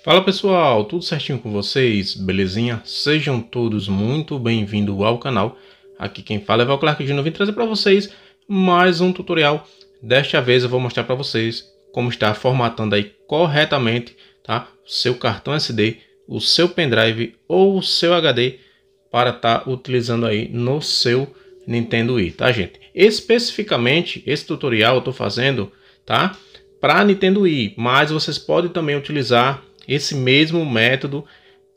Fala pessoal, tudo certinho com vocês? Belezinha? Sejam todos muito bem-vindos ao canal. Aqui quem fala é Val Clark de novo e trazer para vocês mais um tutorial. Desta vez eu vou mostrar para vocês como estar formatando aí corretamente tá? seu cartão SD, o seu pendrive ou o seu HD para estar tá utilizando aí no seu Nintendo Wii, tá gente? Especificamente esse tutorial eu estou fazendo tá? para Nintendo Wii, mas vocês podem também utilizar esse mesmo método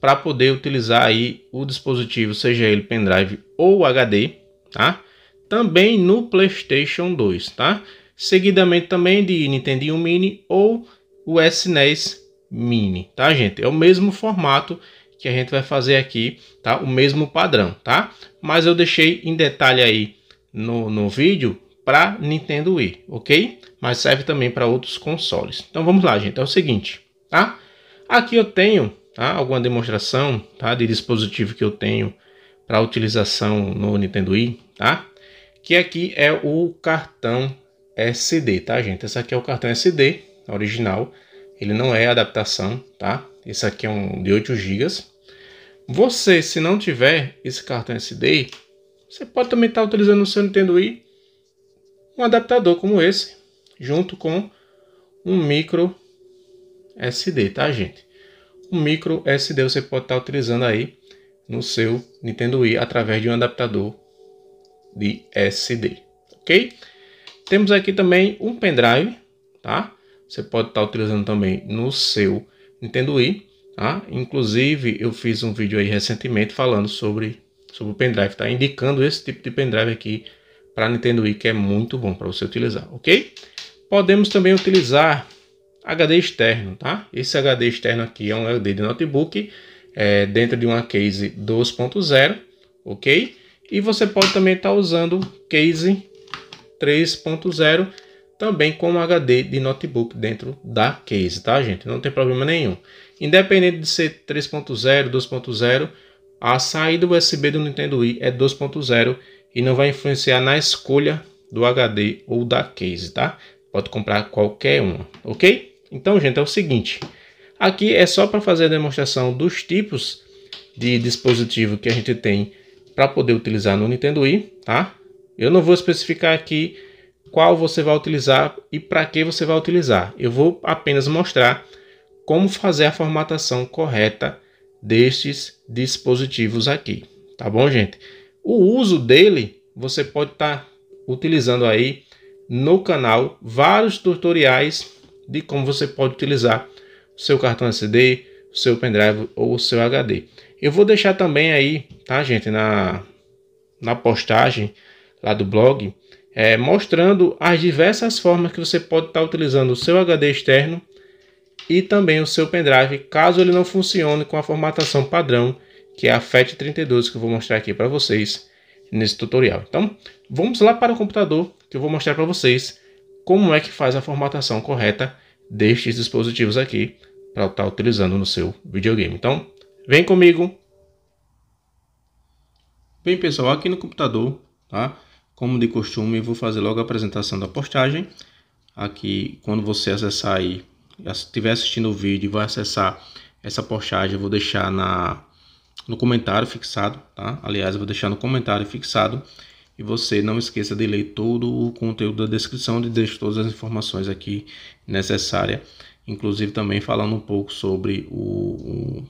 para poder utilizar aí o dispositivo, seja ele pendrive ou HD, tá? Também no PlayStation 2, tá? Seguidamente também de Nintendo Mini ou o SNES Mini, tá, gente? É o mesmo formato que a gente vai fazer aqui, tá? O mesmo padrão, tá? Mas eu deixei em detalhe aí no, no vídeo para Nintendo Wii, ok? Mas serve também para outros consoles. Então vamos lá, gente. É o seguinte, tá? Aqui eu tenho tá, alguma demonstração tá, de dispositivo que eu tenho para utilização no Nintendo Wii, tá? Que aqui é o cartão SD, tá, gente? Esse aqui é o cartão SD original, ele não é adaptação, tá? Esse aqui é um de 8 GB. Você, se não tiver esse cartão SD, você pode também estar tá utilizando no seu Nintendo Wii um adaptador como esse, junto com um micro SD, tá, gente? O micro SD você pode estar tá utilizando aí no seu Nintendo Wii através de um adaptador de SD, ok? Temos aqui também um pendrive, tá? Você pode estar tá utilizando também no seu Nintendo Wii, tá? Inclusive, eu fiz um vídeo aí recentemente falando sobre, sobre o pendrive, tá? Indicando esse tipo de pendrive aqui para Nintendo Wii, que é muito bom para você utilizar, ok? Podemos também utilizar HD externo, tá? Esse HD externo aqui é um HD de notebook é, dentro de uma case 2.0, ok? E você pode também estar tá usando case 3.0 também como HD de notebook dentro da case, tá gente? Não tem problema nenhum. Independente de ser 3.0, 2.0, a saída USB do Nintendo Wii é 2.0 e não vai influenciar na escolha do HD ou da case, tá? Pode comprar qualquer um, ok? Então, gente, é o seguinte. Aqui é só para fazer a demonstração dos tipos de dispositivo que a gente tem para poder utilizar no Nintendo Wii, tá? Eu não vou especificar aqui qual você vai utilizar e para que você vai utilizar. Eu vou apenas mostrar como fazer a formatação correta destes dispositivos aqui, tá bom, gente? O uso dele você pode estar tá utilizando aí no canal vários tutoriais de como você pode utilizar o seu cartão SD, o seu pendrive ou o seu HD. Eu vou deixar também aí, tá, gente, na, na postagem lá do blog, é, mostrando as diversas formas que você pode estar tá utilizando o seu HD externo e também o seu pendrive, caso ele não funcione com a formatação padrão, que é a FAT32 que eu vou mostrar aqui para vocês nesse tutorial. Então, vamos lá para o computador que eu vou mostrar para vocês como é que faz a formatação correta destes dispositivos aqui para estar tá utilizando no seu videogame. Então, vem comigo. Bem, pessoal, aqui no computador, tá? Como de costume, eu vou fazer logo a apresentação da postagem. Aqui, quando você acessar aí, estiver assistindo o vídeo e vai acessar essa postagem, eu vou deixar na no comentário fixado, tá? Aliás, eu vou deixar no comentário fixado e você não esqueça de ler todo o conteúdo da descrição, de deixo todas as informações aqui necessárias, inclusive também falando um pouco sobre o,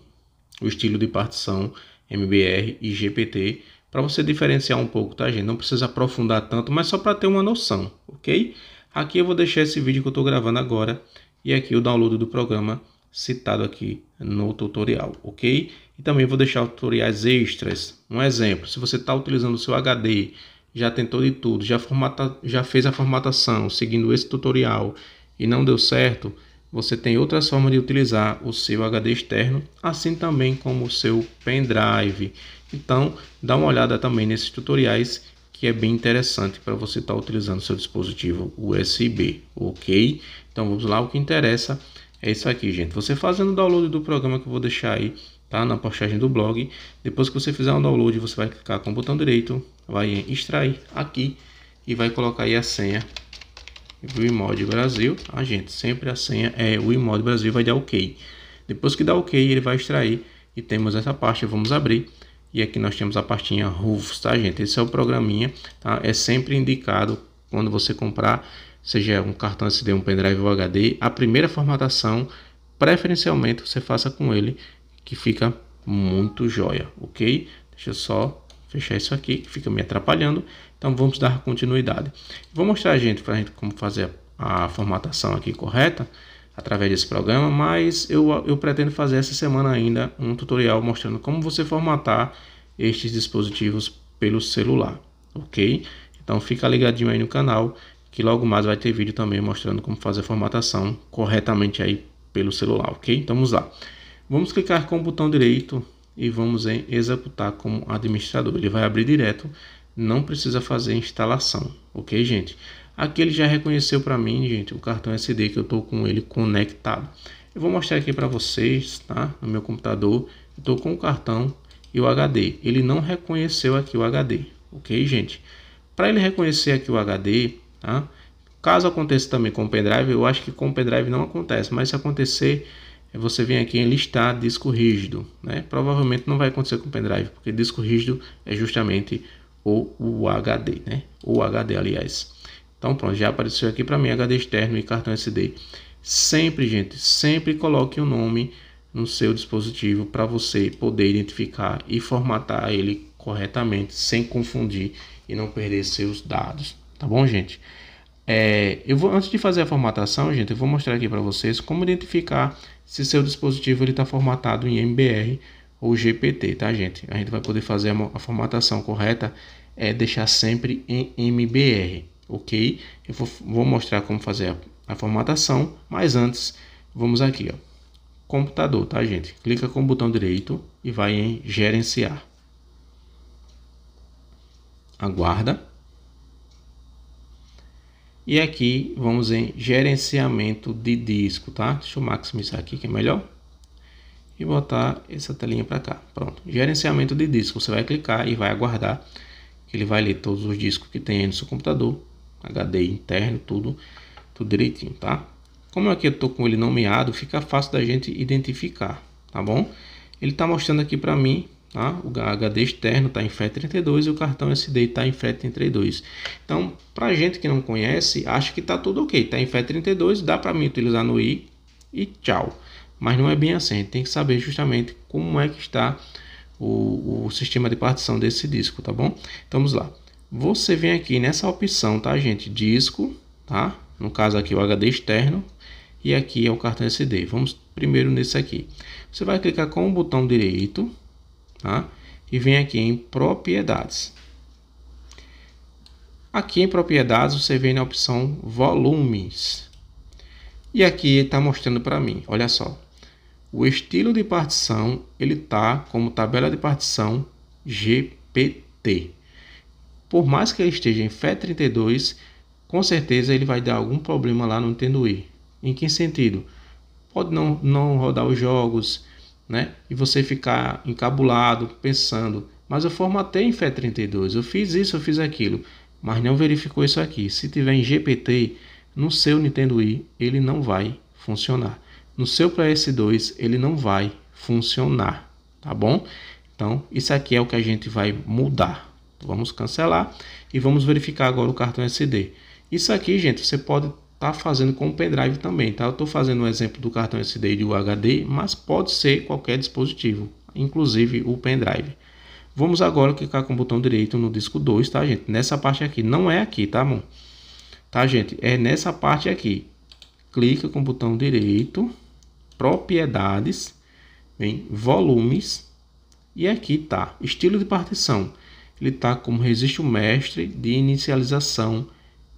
o estilo de partição MBR e GPT, para você diferenciar um pouco, tá gente? Não precisa aprofundar tanto, mas só para ter uma noção, ok? Aqui eu vou deixar esse vídeo que eu estou gravando agora e aqui o download do programa citado aqui no tutorial, ok? E também vou deixar tutoriais extras. Um exemplo, se você está utilizando o seu HD já tentou de tudo, já, formata, já fez a formatação seguindo esse tutorial e não deu certo, você tem outras formas de utilizar o seu HD externo, assim também como o seu pendrive. Então, dá uma olhada também nesses tutoriais que é bem interessante para você estar tá utilizando seu dispositivo USB, ok? Então vamos lá, o que interessa é isso aqui, gente. Você fazendo o download do programa que eu vou deixar aí, tá? Na postagem do blog. Depois que você fizer o um download, você vai clicar com o botão direito, vai extrair aqui e vai colocar aí a senha Wimod Brasil. A tá, ah, gente sempre a senha é Wimod Brasil, vai dar OK. Depois que dá OK, ele vai extrair e temos essa parte, vamos abrir. E aqui nós temos a partinha Rufus, tá gente? Esse é o programinha, tá? É sempre indicado quando você comprar, seja um cartão SD, um pendrive ou HD, a primeira formatação, preferencialmente você faça com ele, que fica muito joia, ok? Deixa eu só fechar isso aqui, que fica me atrapalhando. Então, vamos dar continuidade. Vou mostrar a gente, para a gente como fazer a formatação aqui correta através desse programa, mas eu, eu pretendo fazer essa semana ainda um tutorial mostrando como você formatar estes dispositivos pelo celular, ok? Então fica ligadinho aí no canal que logo mais vai ter vídeo também mostrando como fazer a formatação corretamente aí pelo celular, ok? Então vamos lá. Vamos clicar com o botão direito e vamos em executar como administrador. Ele vai abrir direto, não precisa fazer instalação, ok, gente? Aqui ele já reconheceu para mim, gente, o cartão SD que eu estou com ele conectado. Eu vou mostrar aqui para vocês, tá? No meu computador, estou com o cartão e o HD. Ele não reconheceu aqui o HD, ok, gente? Para ele reconhecer aqui o HD, tá? Caso aconteça também com o pendrive, eu acho que com o pendrive não acontece, mas se acontecer, é você vem aqui em listar disco rígido. Né? Provavelmente não vai acontecer com pendrive, porque disco rígido é justamente o, o HD, né? O HD aliás. Então pronto, já apareceu aqui para mim HD externo e cartão SD. Sempre, gente, sempre coloque o um nome no seu dispositivo para você poder identificar e formatar ele corretamente, sem confundir e não perder seus dados. Tá bom, gente? É, eu vou, antes de fazer a formatação, gente, eu vou mostrar aqui para vocês como identificar se seu dispositivo está formatado em MBR ou GPT, tá, gente? A gente vai poder fazer a, a formatação correta, é deixar sempre em MBR, ok? Eu vou, vou mostrar como fazer a, a, formatação, mas antes, vamos aqui, ó, computador, tá, gente? Clica com o botão direito e vai em gerenciar. Aguarda. E aqui vamos em gerenciamento de disco, tá? Deixa eu maximizar aqui que é melhor. E botar essa telinha para cá. Pronto. Gerenciamento de disco. Você vai clicar e vai aguardar. Que ele vai ler todos os discos que tem aí no seu computador. HD interno, tudo, tudo direitinho, tá? Como aqui eu tô com ele nomeado, fica fácil da gente identificar, tá bom? Ele tá mostrando aqui para mim Tá? O HD externo está em FAT32 e o cartão SD está em FAT32. Então, para gente que não conhece, acha que está tudo ok. Está em FAT32, dá para mim utilizar no I e tchau. Mas não é bem assim. A gente tem que saber justamente como é que está o, o sistema de partição desse disco, tá bom? Então, vamos lá. Você vem aqui nessa opção, tá, gente? Disco, tá? No caso aqui o HD externo e aqui é o cartão SD. Vamos primeiro nesse aqui. Você vai clicar com o botão direito, Tá? E vem aqui em propriedades. Aqui em propriedades você vem na opção volumes. E aqui está mostrando para mim, olha só. O estilo de partição, ele está como tabela de partição GPT. Por mais que ele esteja em FAT32, com certeza ele vai dar algum problema lá no Nintendo Wii. Em que sentido? Pode não, não rodar os jogos, né? E você ficar encabulado, pensando, mas eu formatei em FE32, eu fiz isso, eu fiz aquilo, mas não verificou isso aqui. Se tiver em GPT, no seu Nintendo Wii, ele não vai funcionar. No seu PS2, ele não vai funcionar, tá bom? Então, isso aqui é o que a gente vai mudar. Vamos cancelar e vamos verificar agora o cartão SD. Isso aqui, gente, você pode tá fazendo com o pendrive também, tá? Eu estou fazendo um exemplo do cartão SD e do HD, mas pode ser qualquer dispositivo, inclusive o pendrive. Vamos agora clicar com o botão direito no disco 2, tá, gente? Nessa parte aqui, não é aqui, tá, bom? Tá, gente? É nessa parte aqui. Clica com o botão direito, propriedades, vem volumes, e aqui tá, estilo de partição. Ele tá como registro mestre de inicialização,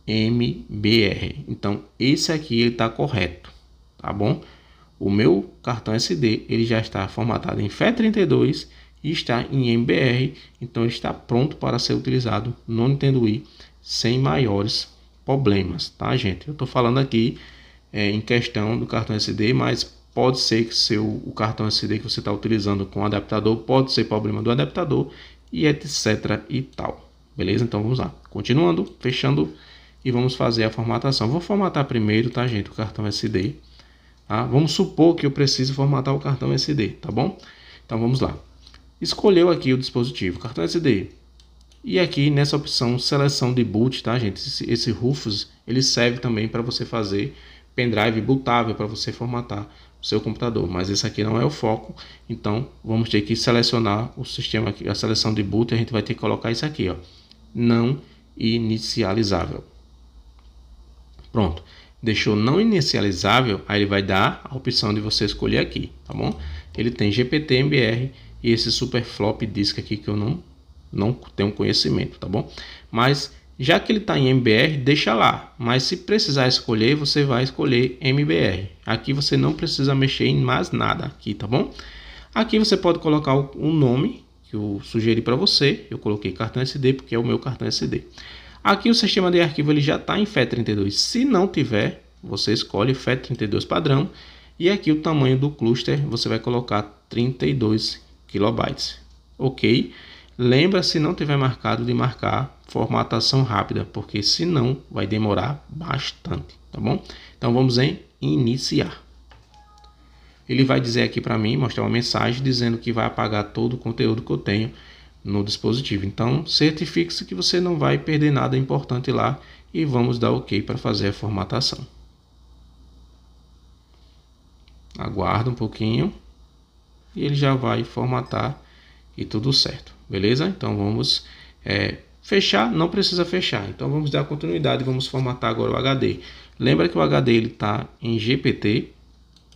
MBR. Então, esse aqui ele está correto, tá bom? O meu cartão SD ele já está formatado em FE32 e está em MBR, então ele está pronto para ser utilizado no Nintendo Wii sem maiores problemas, tá gente? Eu estou falando aqui é, em questão do cartão SD, mas pode ser que seu, o cartão SD que você está utilizando com adaptador pode ser problema do adaptador e etc e tal. Beleza? Então vamos lá. Continuando, fechando e vamos fazer a formatação. Vou formatar primeiro, tá, gente, o cartão SD. Tá? Vamos supor que eu preciso formatar o cartão SD, tá bom? Então vamos lá. Escolheu aqui o dispositivo, cartão SD. E aqui nessa opção seleção de boot, tá, gente? Esse, esse Rufus, ele serve também para você fazer pendrive bootável para você formatar o seu computador, mas esse aqui não é o foco, então vamos ter que selecionar o sistema aqui, a seleção de boot, a gente vai ter que colocar isso aqui, ó, não inicializável. Pronto. Deixou não inicializável, aí ele vai dar a opção de você escolher aqui, tá bom? Ele tem GPT MBR e esse super flop disk aqui que eu não, não tenho conhecimento, tá bom? Mas já que ele está em MBR, deixa lá. Mas se precisar escolher, você vai escolher MBR. Aqui você não precisa mexer em mais nada aqui, tá bom? Aqui você pode colocar o um nome que eu sugeri para você. Eu coloquei cartão SD porque é o meu cartão SD. Aqui o sistema de arquivo ele já está em FAT32. Se não tiver, você escolhe FAT32 padrão e aqui o tamanho do cluster você vai colocar 32 kilobytes. Ok? Lembra se não tiver marcado de marcar formatação rápida, porque senão vai demorar bastante, tá bom? Então vamos em iniciar. Ele vai dizer aqui para mim, mostrar uma mensagem dizendo que vai apagar todo o conteúdo que eu tenho no dispositivo. Então, certifique-se que você não vai perder nada importante lá e vamos dar OK para fazer a formatação. Aguarda um pouquinho e ele já vai formatar e tudo certo, beleza? Então, vamos é, fechar, não precisa fechar. Então, vamos dar continuidade, vamos formatar agora o HD. Lembra que o HD está em GPT,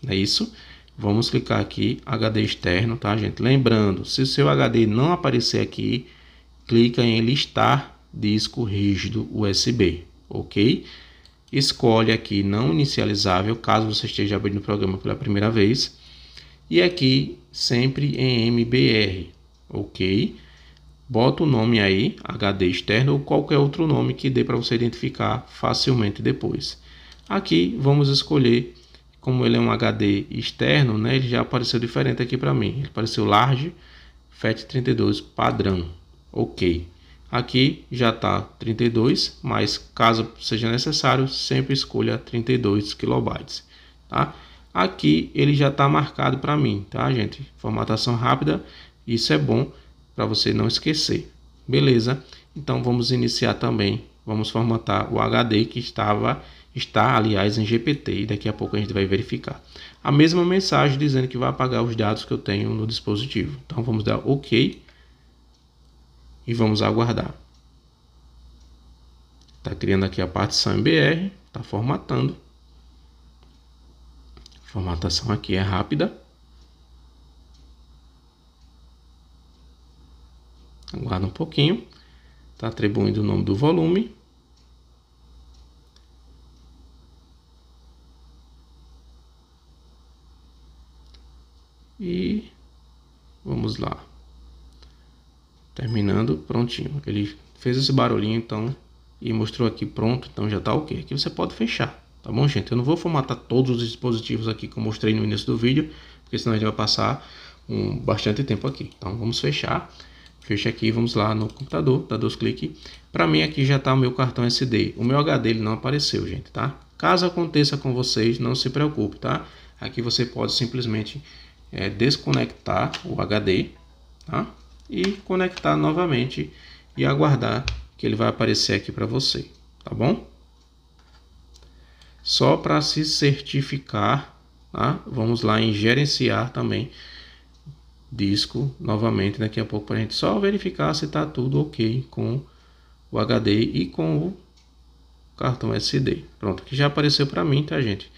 é isso? Vamos clicar aqui, HD externo, tá, gente? Lembrando, se o seu HD não aparecer aqui, clica em listar disco rígido USB, ok? Escolhe aqui não inicializável, caso você esteja abrindo o programa pela primeira vez. E aqui, sempre em MBR, ok? Bota o nome aí, HD externo ou qualquer outro nome que dê para você identificar facilmente depois. Aqui, vamos escolher como ele é um HD externo, né, ele já apareceu diferente aqui para mim. Ele apareceu large FAT32 padrão. OK. Aqui já está 32, mas caso seja necessário, sempre escolha 32 kilobytes, tá? Aqui ele já está marcado para mim, tá, gente? Formatação rápida, isso é bom para você não esquecer. Beleza? Então vamos iniciar também, vamos formatar o HD que estava está, aliás, em GPT e daqui a pouco a gente vai verificar. A mesma mensagem dizendo que vai apagar os dados que eu tenho no dispositivo. Então vamos dar OK e vamos aguardar. Está criando aqui a partição MBR, está formatando. A formatação aqui é rápida. Aguarda um pouquinho. Está atribuindo o nome do volume. Vamos lá. Terminando, prontinho. Ele fez esse barulhinho, então, e mostrou aqui pronto, então já está ok. Aqui você pode fechar, tá bom, gente? Eu não vou formatar todos os dispositivos aqui que eu mostrei no início do vídeo, porque senão a gente vai passar um, bastante tempo aqui. Então, vamos fechar. Fecha aqui, vamos lá no computador, dá dois cliques. Para mim aqui já está o meu cartão SD. O meu HD ele não apareceu, gente, tá? Caso aconteça com vocês, não se preocupe, tá? Aqui você pode simplesmente é, desconectar o HD tá? e conectar novamente e aguardar que ele vai aparecer aqui para você, tá bom? Só para se certificar, tá? vamos lá em gerenciar também disco novamente daqui a pouco para a gente só verificar se está tudo ok com o HD e com o cartão SD. Pronto, que já apareceu para mim, tá gente?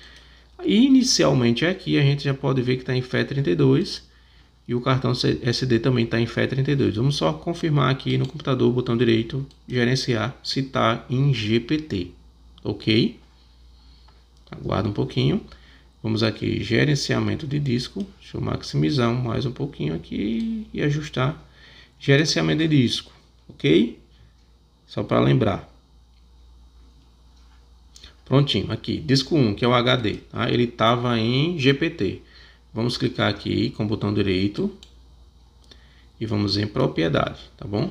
Inicialmente é aqui a gente já pode ver que está em FE32 e o cartão SD também está em FE32. Vamos só confirmar aqui no computador, botão direito, gerenciar, se está em GPT, ok? Aguarda um pouquinho. Vamos aqui, gerenciamento de disco, deixa eu maximizar mais um pouquinho aqui e ajustar. Gerenciamento de disco, ok? Só para lembrar. Prontinho, aqui, disco 1, que é o HD, tá? ele estava em GPT. Vamos clicar aqui com o botão direito e vamos em propriedade, tá bom?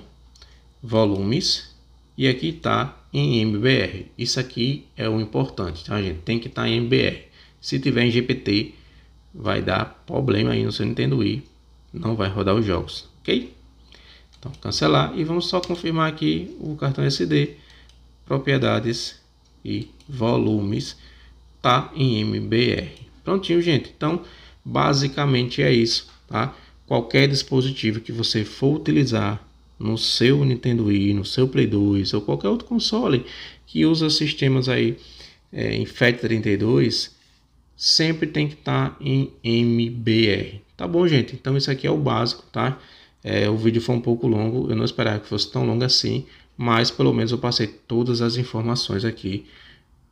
Volumes e aqui está em MBR. Isso aqui é o importante, tá gente? Tem que estar tá em MBR. Se tiver em GPT, vai dar problema aí no seu Nintendo Wii, não vai rodar os jogos, ok? Então, cancelar e vamos só confirmar aqui o cartão SD, propriedades e volumes, tá? Em MBR. Prontinho, gente. Então, basicamente é isso, tá? Qualquer dispositivo que você for utilizar no seu Nintendo Wii, no seu Play 2 ou qualquer outro console que usa sistemas aí é, em FAT32, sempre tem que estar tá em MBR. Tá bom, gente? Então isso aqui é o básico, tá? É, o vídeo foi um pouco longo, eu não esperava que fosse tão longo assim, mas pelo menos eu passei todas as informações aqui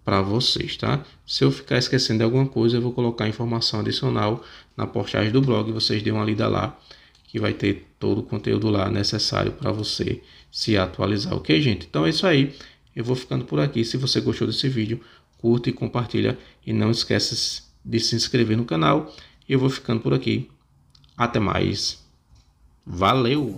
para vocês, tá? Se eu ficar esquecendo de alguma coisa, eu vou colocar informação adicional na postagem do blog, vocês dêem uma lida lá, que vai ter todo o conteúdo lá necessário para você se atualizar, ok, gente? Então é isso aí, eu vou ficando por aqui. Se você gostou desse vídeo, curta e compartilha e não esqueça de se inscrever no canal. Eu vou ficando por aqui. Até mais. Valeu!